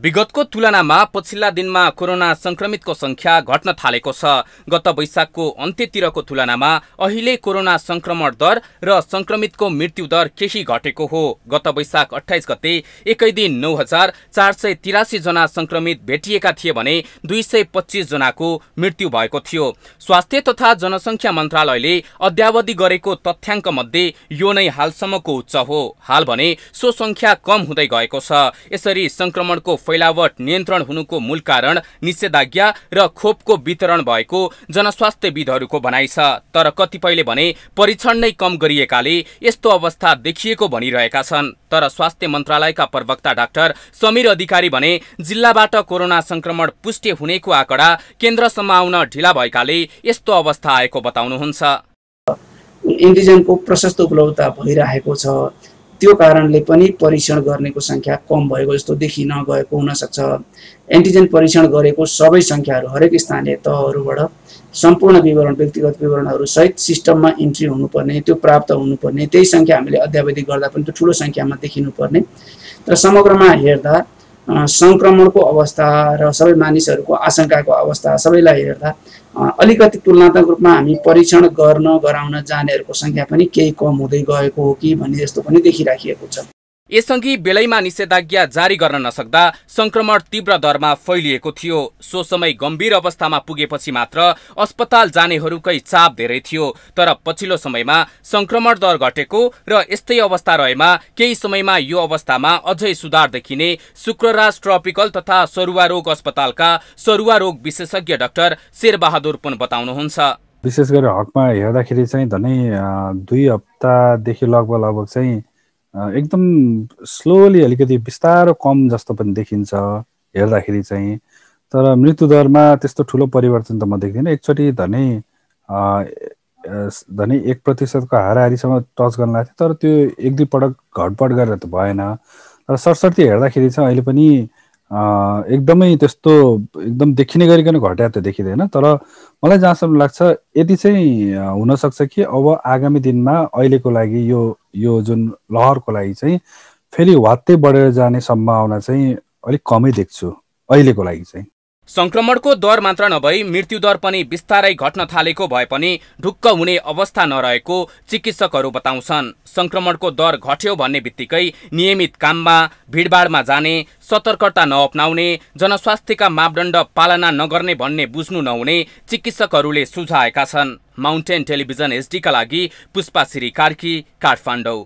विगतको तुलनामा पछिल्ला दिनमा कोरोना संक्रमितको संख्या घट्न थालेको छ गत वैशाखको अन्त्यतिरको तुलनामा अहिले कोरोना संक्रमण दर र संक्रमितको मृत्यु दर केही घटेको हो गत वैशाख अठाइस गते एकै दिन नौ हजार चार सय तिरासी जना संक्रमित भेटिएका थिए भने दुई सय पच्चिस जनाको मृत्यु भएको थियो स्वास्थ्य तथा जनसङ्ख्या मन्त्रालयले अद्यावधि गरेको तथ्याङ्क मध्ये यो नै हालसम्मको उच्च हो हाल भने सो संख्या कम हुँदै गएको छ यसरी संक्रमणको फैलावट नियन्त्रण हुनुको मूल कारण निषेधाज्ञा र खोपको वितरण भएको जनस्वास्थ्यविदहरूको भनाइ छ तर कतिपयले भने परीक्षण नै कम गरिएकाले यस्तो अवस्था देखिएको भनिरहेका छन् तर स्वास्थ्य मन्त्रालयका प्रवक्ता डाक्टर समीर अधिकारी भने जिल्लाबाट कोरोना संक्रमण पुष्टि हुनेको आँकडा केन्द्रसम्म आउन ढिला भएकाले यस्तो अवस्था आएको बताउनुहुन्छ इन्टिजेनको प्रशस्त उपलब्धता भइरहेको छ त्यो कारणले पनि परीक्षण गर्नेको सङ्ख्या कम भएको जस्तो देखिन गएको हुनसक्छ एन्टिजेन परीक्षण गरेको सबै सङ्ख्याहरू हरेक स्थानीय तहहरूबाट सम्पूर्ण विवरण व्यक्तिगत विवरणहरू सहित सिस्टममा इन्ट्री हुनुपर्ने त्यो प्राप्त हुनुपर्ने त्यही सङ्ख्या हामीले अध्यावधि गर्दा पनि त्यो ठुलो सङ्ख्यामा देखिनुपर्ने तर समग्रमा हेर्दा सङ्क्रमणको अवस्था र सबै मानिसहरूको आशंकाको अवस्था सबैलाई हेर्दा अलिकति तुलनात्मक रूपमा हामी परीक्षण गर्न गराउन जानेहरूको सङ्ख्या पनि केही कम हुँदै गएको हो कि भन्ने यस्तो पनि देखिराखिएको छ यसअघि बेलैमा निषेधाज्ञा जारी गर्न नसक्दा संक्रमण तीव्र दरमा फैलिएको थियो सो समय गम्भीर अवस्थामा पुगेपछि मात्र अस्पताल जानेहरूकै चाप धेरै थियो तर पछिल्लो समयमा संक्रमण दर घटेको र यस्तै अवस्था रहेमा केही समयमा यो अवस्थामा अझै सुधार देखिने शुक्रराज ट्रपिकल तथा सरुवा रोग अस्पतालका सरुवा रोग विशेषज्ञ डाक्टर शेरबहादुर पुन बताउनुहुन्छ विशेष गरी हकमा हेर्दाखेरि चाहिँ धनै दुई हप्तादेखि लगभग लगभग चाहिँ एकदम स्लोली अलिकति बिस्तारो कम जस्तो पनि देखिन्छ हेर्दाखेरि चाहिँ तर मृत्युदरमा त्यस्तो ठुलो परिवर्तन त म देख्दिनँ एकचोटि धनै धनै एक प्रतिशतको हाराहारीसँग टच गर्न लाग्थ्यो तर त्यो एक दुई पटक घटबड गरेर त भएन तर सरस्वती हेर्दाखेरि चाहिँ अहिले पनि एकदमै त्यस्तो एकदम देखिने गरिकन घट्या त देखिँदैन तर मलाई जहाँसम्म लाग्छ यति चाहिँ हुनसक्छ कि अब आगामी दिनमा अहिलेको लागि यो यो जुन लहरको लागि चाहिँ फेरि वात्तै बढेर जाने सम्भावना चाहिँ अलिक कमै देख्छु अहिलेको लागि चाहिँ संक्रमणको दर मात्र नभई मृत्युदर पनि बिस्तारै घट्न थालेको भए पनि ढुक्क हुने अवस्था नरहेको चिकित्सकहरू बताउँछन् संक्रमणको दर घट्यो भन्ने बित्तिकै नियमित काममा भिडभाडमा जाने सतर्कता नअपनाउने जनस्वास्थ्यका मापदण्ड पालना नगर्ने भन्ने बुझ्नु नहुने चिकित्सकहरूले सुझाएका छन् माउन्टेन टेलिभिजन एसडीका लागि पुष्पाश्री कार्की काठमाडौँ